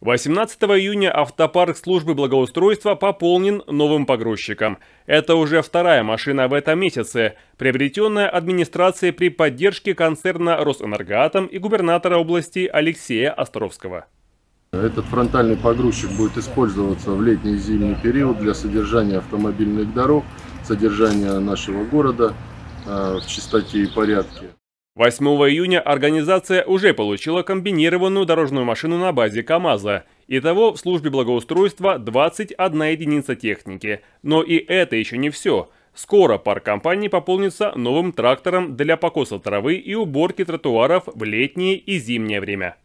18 июня автопарк службы благоустройства пополнен новым погрузчиком. Это уже вторая машина в этом месяце, приобретенная администрацией при поддержке концерна «Росэнергоатом» и губернатора области Алексея Островского. Этот фронтальный погрузчик будет использоваться в летний и зимний период для содержания автомобильных дорог, содержания нашего города э, в чистоте и порядке. 8 июня организация уже получила комбинированную дорожную машину на базе КАМАЗа. Итого в службе благоустройства 21 единица техники. Но и это еще не все. Скоро парк компании пополнится новым трактором для покоса травы и уборки тротуаров в летнее и зимнее время.